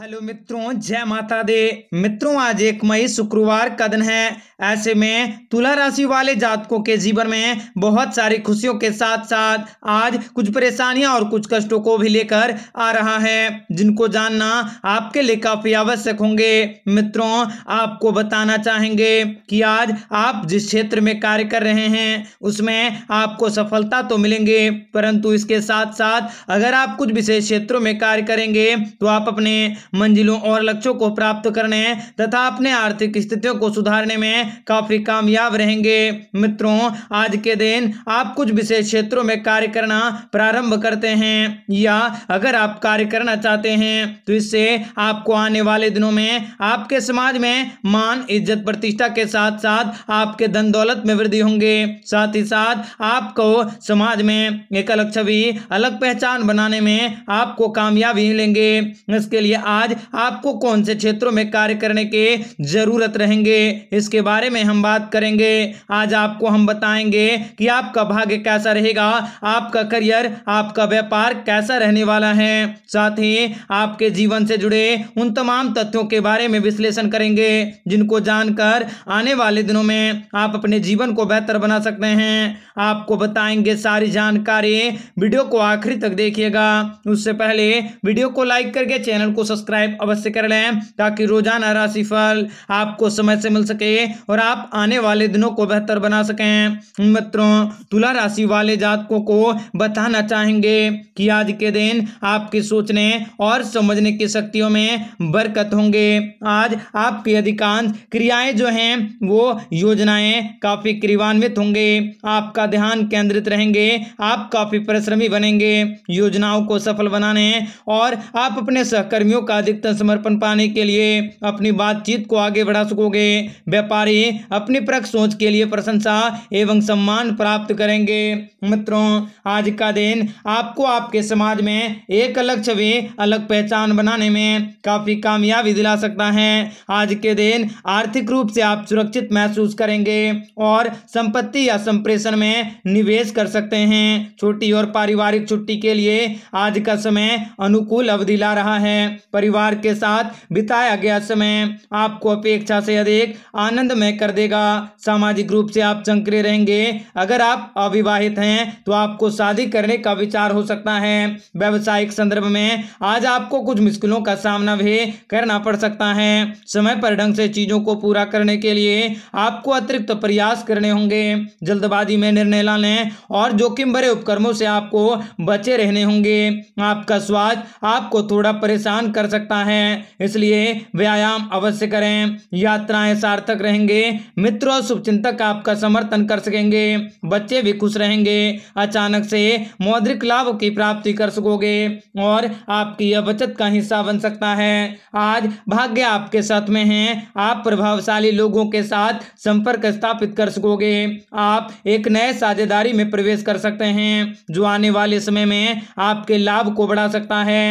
hello मित्रों जय माता दे मित्रों आज एक मई शुक्रवार का दिन है ऐसे में तुला राशि वाले जातकों के जीवन में बहुत सारी खुशियों के साथ साथ आज कुछ परेशानियां और कुछ कष्टों को भी लेकर आ रहा है जिनको जानना आपके लिए काफी आवश्यक होंगे मित्रों आपको बताना चाहेंगे कि आज आप जिस क्षेत्र में कार्य कर रहे हैं उसमें आपको सफलता तो मिलेंगे परंतु इसके साथ साथ अगर आप कुछ विशेष क्षेत्रों में कार्य करेंगे तो आप अपने मंजिलों और लक्ष्यों को प्राप्त करने तथा अपने आर्थिक स्थितियों को सुधारने में काफी कामयाब रहेंगे मित्रों आज के दिन आप कुछ विशेष क्षेत्रों में कार्य करना प्रारंभ करते हैं या अगर आप कार्य करना चाहते हैं तो इससे आपको आने वाले दिनों में आपके समाज में मान इज्जत प्रतिष्ठा के साथ साथ आपके धन दौलत में वृद्धि होंगे साथ ही साथ आपको समाज में एक अलग छवि अलग पहचान बनाने में आपको कामयाबी मिलेंगे इसके लिए आज आपको कौन से क्षेत्रों में कार्य करने के जरूरत रहेंगे इसके बारे में हम बात करेंगे आज आपको हम बताएंगे कि आपका भाग्य कैसा रहेगा आपका करियर आपका व्यापार कैसा रहने वाला है साथ ही आपके जीवन से जुड़े उन तमाम तथ्यों के बारे में विश्लेषण करेंगे जिनको जानकर आने वाले दिनों में आप अपने जीवन को बेहतर बना सकते हैं आपको बताएंगे सारी जानकारी वीडियो को आखिरी तक देखिएगा उससे पहले वीडियो को लाइक करके चैनल को सब्सक्राइब सब्सक्राइब अवश्य कर लें ताकि रोजाना राशिफल आपको समय से मिल सके और आप आने वाले दिनों को बेहतर बना सकें मित्रों तुला राशि वाले जातकों को बताना चाहेंगे कि आज के दिन आपके सोचने और समझने की शक्तियों में बरकत होंगे आज आपकी अधिकांश क्रियाएं जो हैं वो योजनाएं काफी क्रियान्वित होंगे आपका ध्यान केंद्रित रहेंगे आप काफी परिश्रमी बनेंगे योजनाओं को सफल बनाने और आप अपने सहकर्मियों का अधिकतम समर्पण पाने के लिए अपनी बातचीत को आगे बढ़ा सकोगे व्यापारी अपनी प्रख सोच के लिए प्रशंसा एवं सम्मान प्राप्त करेंगे मित्रों आज का दिन आपको आपके समाज में एक अलग छवि अलग पहचान बनाने में काफी कामयाबी दिला सकता है आज के दिन आर्थिक रूप से आप सुरक्षित महसूस करेंगे और संपत्ति या संप्रेषण में निवेश कर सकते हैं छोटी और पारिवारिक छुट्टी के लिए आज का समय अनुकूल अवधि ला रहा है परिवार के साथ बिताया गया समय आपको अपेक्षा से अधिक आनंदमय कर देगा सामाजिक रूप से आप चंकरे रहेंगे अगर आप अविवाहित हैं तो आपको शादी करने का विचार हो सकता है व्यवसायिक संदर्भ में आज आपको कुछ मुश्किलों का सामना भी करना पड़ सकता है समय पर ढंग से चीजों को पूरा करने के लिए आपको अतिरिक्त प्रयास करने होंगे जल्दबाजी में निर्णय लाने और जोखिम भरे उपक्रमों से आपको बचे रहने होंगे आपका स्वास्थ्य आपको थोड़ा परेशान कर सकता है इसलिए व्यायाम अवश्य करें यात्राएं सार्थक रहेंगे मित्रों शुभचिंतक आपका समर्थन कर सकेंगे बच्चे भी खुश रहेंगे अचानक से मौद्रिक लाभ की प्राप्ति कर सकोगे और आपकी यह बचत का हिस्सा बन सकता है आज भाग्य आपके साथ में है आप प्रभावशाली लोगों के साथ संपर्क स्थापित कर सकोगे आप एक नए साझेदारी में प्रवेश कर सकते हैं जो आने वाले समय में आपके लाभ को बढ़ा सकता है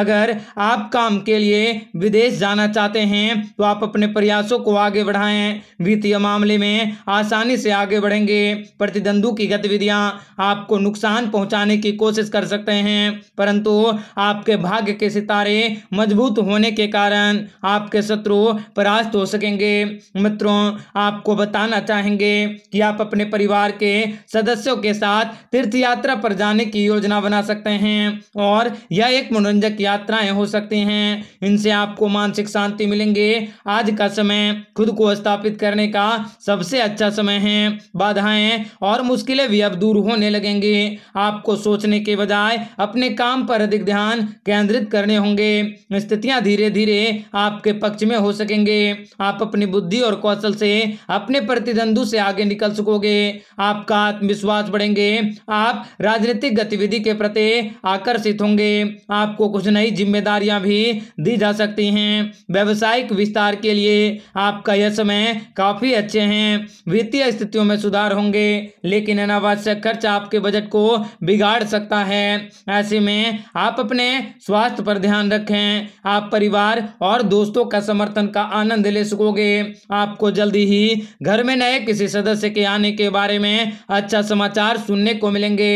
अगर आपका काम के लिए विदेश जाना चाहते हैं तो आप अपने प्रयासों को आगे बढ़ाएं वित्तीय मामले में आसानी से आगे बढ़ेंगे प्रतिद्वंदु की गतिविधियां आपको नुकसान पहुंचाने की कोशिश कर सकते हैं परंतु आपके भाग्य के सितारे मजबूत होने के कारण आपके शत्रु परास्त हो सकेंगे मित्रों आपको बताना चाहेंगे कि आप अपने परिवार के सदस्यों के साथ तीर्थ यात्रा पर जाने की योजना बना सकते हैं और यह एक मनोरंजक यात्राएं हो सकती हैं हैं इनसे आपको मानसिक शांति मिलेंगे आज का समय खुद को स्थापित करने का सबसे अच्छा समय है बाधाएं और मुश्किलें भी अब दूर होने लगेंगे आपको सोचने के बजाय अपने काम पर अधिक ध्यान केंद्रित करने होंगे स्थितियां धीरे धीरे आपके पक्ष में हो सकेंगे आप अपनी बुद्धि और कौशल से अपने प्रतिद्वंदु से आगे निकल सकोगे आपका आत्मविश्वास बढ़ेंगे आप राजनीतिक गतिविधि के प्रति आकर्षित होंगे आपको कुछ नई जिम्मेदारियां भी दी जा सकती हैं व्यवसायिक विस्तार के लिए आपका यह समय काफ़ी अच्छे हैं वित्तीय स्थितियों में सुधार होंगे लेकिन अनावश्यक खर्च आपके बजट को बिगाड़ सकता है ऐसे में आप अपने स्वास्थ्य पर ध्यान रखें आप परिवार और दोस्तों का समर्थन का आनंद ले सकोगे आपको जल्दी ही घर में नए किसी सदस्य के आने के बारे में अच्छा समाचार सुनने को मिलेंगे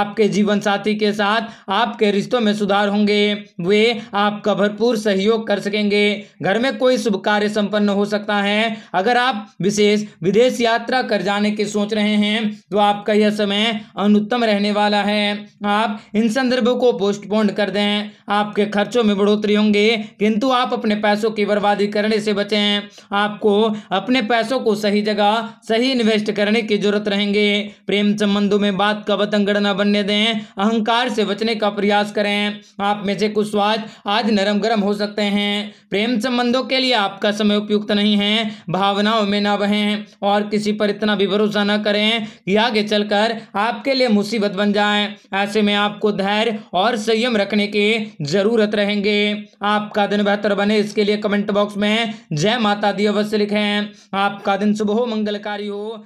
आपके जीवन साथी के साथ आपके रिश्तों में सुधार होंगे वे आपका आपका भरपूर सहयोग कर सकेंगे घर में कोई शुभ कार्य संपन्न हो सकता है अगर आप विशेष विदेश यात्रा कर जाने के सोच रहे हैं तो आपका यह समय अनुत्तम रहने वाला है आप इन संदर्भ को पोस्टपोन कर दें आपके खर्चों में बढ़ोतरी होंगे किंतु आप अपने पैसों की बर्बादी करने से बचें आपको अपने पैसों को सही जगह सही इन्वेस्ट करने की जरूरत रहेंगे प्रेम संबंधों में बात का बतंगड़ न बनने दें अहंकार से बचने का प्रयास करें आप में से कुछ स्वास्थ्य आज नरम गरम हो सकते हैं प्रेम संबंधों के लिए आपका समय उपयुक्त नहीं है भावनाओं में ना बहें और किसी पर इतना भी भरोसा ना करें कि आगे चलकर आपके लिए मुसीबत बन जाए ऐसे में आपको धैर्य और संयम रखने की जरूरत रहेंगे आपका दिन बेहतर बने इसके लिए कमेंट बॉक्स में जय माता दी अवश्य लिखें आपका दिन शुभ हो मंगलकारी हो